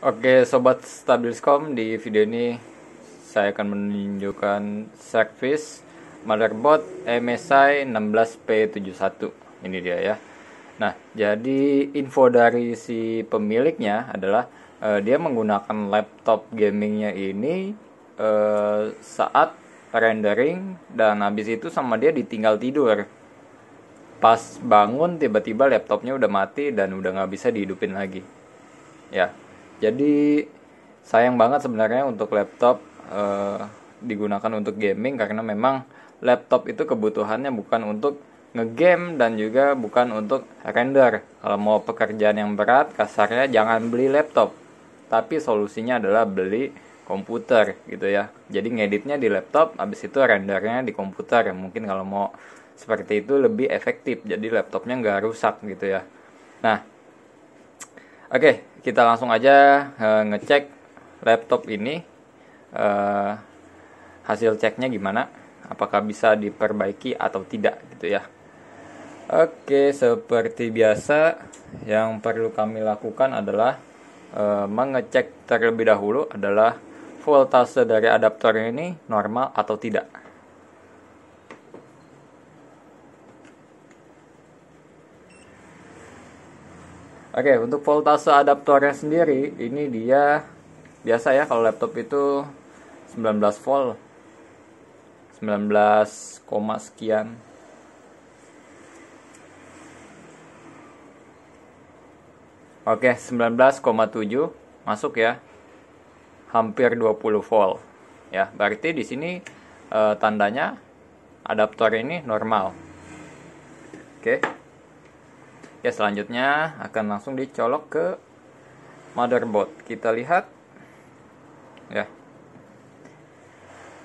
Oke sobat stabiliscom di video ini saya akan menunjukkan service motherboard MSI 16P71 ini dia ya Nah jadi info dari si pemiliknya adalah uh, dia menggunakan laptop gamingnya ini uh, saat rendering dan habis itu sama dia ditinggal tidur pas bangun tiba-tiba laptopnya udah mati dan udah nggak bisa dihidupin lagi ya jadi sayang banget sebenarnya untuk laptop uh, digunakan untuk gaming karena memang laptop itu kebutuhannya bukan untuk ngegame dan juga bukan untuk render. Kalau mau pekerjaan yang berat, kasarnya jangan beli laptop. Tapi solusinya adalah beli komputer gitu ya. Jadi ngeditnya di laptop, habis itu rendernya di komputer. Mungkin kalau mau seperti itu lebih efektif. Jadi laptopnya nggak rusak gitu ya. Nah, Oke, kita langsung aja uh, ngecek laptop ini uh, hasil ceknya gimana, apakah bisa diperbaiki atau tidak gitu ya. Oke, seperti biasa yang perlu kami lakukan adalah uh, mengecek terlebih dahulu adalah voltase dari adaptor ini normal atau tidak. Oke, untuk voltase adaptornya sendiri, ini dia biasa ya kalau laptop itu 19 volt. 19, sekian. Oke, 19,7 masuk ya. Hampir 20 volt. Ya, berarti di sini e, tandanya adaptor ini normal. Oke. Okay ya selanjutnya akan langsung dicolok ke motherboard kita lihat ya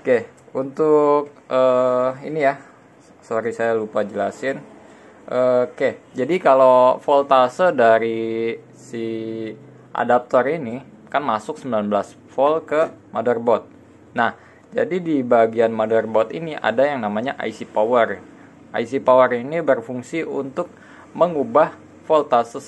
oke untuk uh, ini ya sorry saya lupa jelasin oke jadi kalau voltase dari si adaptor ini kan masuk 19 volt ke motherboard nah jadi di bagian motherboard ini ada yang namanya IC power IC power ini berfungsi untuk mengubah voltase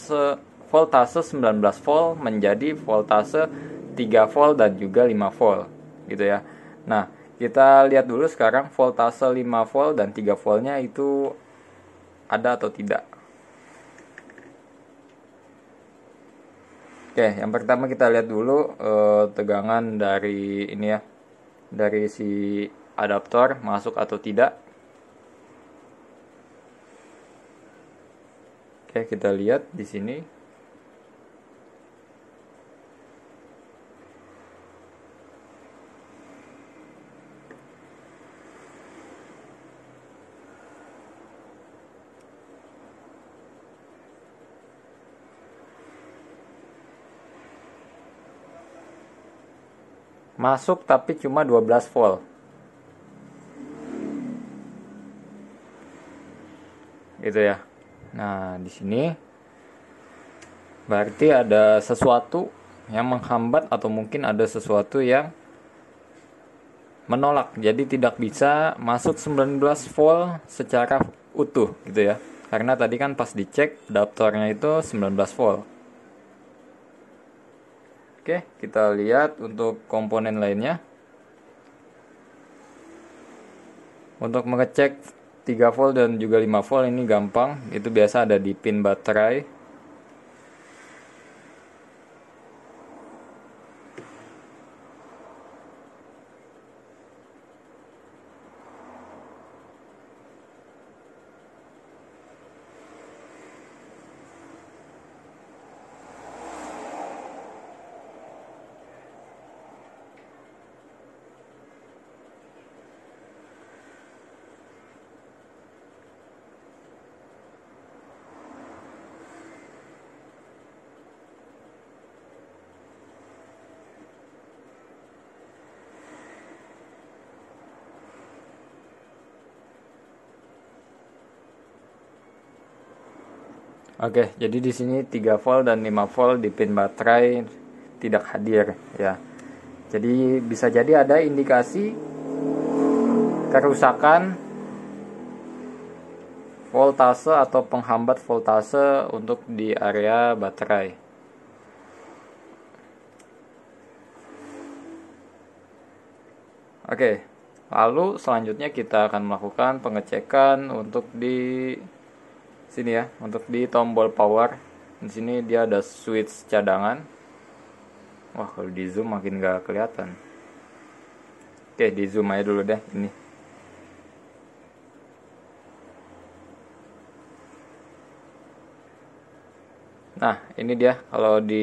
voltase 19 volt menjadi voltase 3 volt dan juga 5 volt gitu ya. Nah, kita lihat dulu sekarang voltase 5 volt dan 3 voltnya itu ada atau tidak. Oke, yang pertama kita lihat dulu eh, tegangan dari ini ya. Dari si adaptor masuk atau tidak Oke, kita lihat di sini. Masuk tapi cuma 12 volt. Gitu ya. Nah, di sini berarti ada sesuatu yang menghambat atau mungkin ada sesuatu yang menolak. Jadi tidak bisa masuk 19 volt secara utuh gitu ya. Karena tadi kan pas dicek adaptornya itu 19 volt. Oke, kita lihat untuk komponen lainnya. Untuk mengecek 3 volt dan juga 5 volt ini gampang itu biasa ada di pin baterai Oke, jadi di sini 3 volt dan 5 volt di pin baterai tidak hadir ya. Jadi bisa jadi ada indikasi kerusakan voltase atau penghambat voltase untuk di area baterai. Oke, lalu selanjutnya kita akan melakukan pengecekan untuk di sini ya untuk di tombol power di sini dia ada switch cadangan wah kalau di zoom makin gak kelihatan oke di zoom aja dulu deh ini nah ini dia kalau di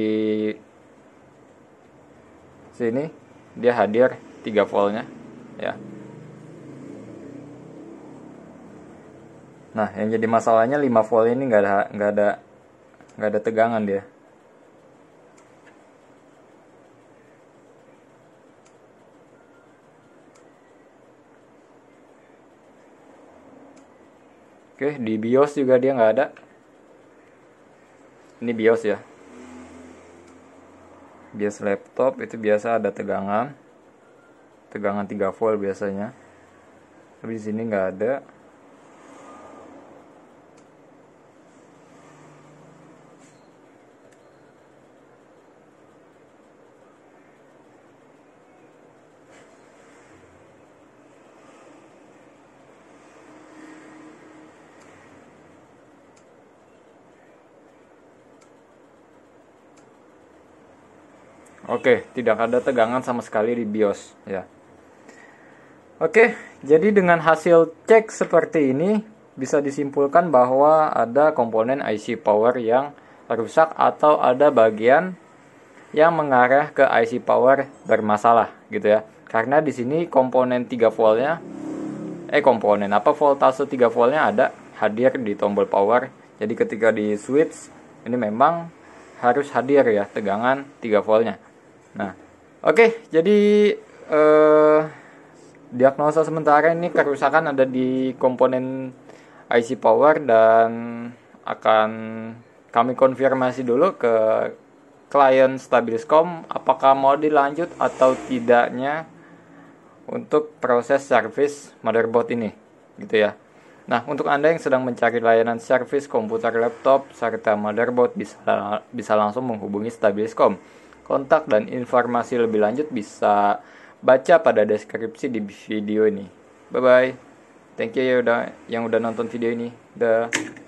sini dia hadir 3 voltnya ya Nah, yang jadi masalahnya 5 volt ini nggak ada nggak ada nggak ada tegangan dia. Oke, di BIOS juga dia nggak ada. Ini BIOS ya. BIOS laptop itu biasa ada tegangan. Tegangan 3 volt biasanya. Tapi di sini nggak ada. Oke, tidak ada tegangan sama sekali di BIOS ya. Oke, jadi dengan hasil cek seperti ini bisa disimpulkan bahwa ada komponen IC power yang rusak atau ada bagian yang mengarah ke IC power bermasalah gitu ya. Karena di sini komponen 3 voltnya eh komponen apa voltase 3 voltnya ada hadir di tombol power. Jadi ketika di switch ini memang harus hadir ya tegangan 3 voltnya Nah, oke, okay, jadi eh, diagnosa sementara ini kerusakan ada di komponen IC power dan akan kami konfirmasi dulu ke klien Stabiliscom apakah mau dilanjut atau tidaknya untuk proses service motherboard ini, gitu ya. Nah, untuk Anda yang sedang mencari layanan service komputer laptop serta motherboard bisa bisa langsung menghubungi Stabiliscom kontak dan informasi lebih lanjut bisa baca pada deskripsi di video ini. Bye bye. Thank you ya udah yang udah nonton video ini. Dah.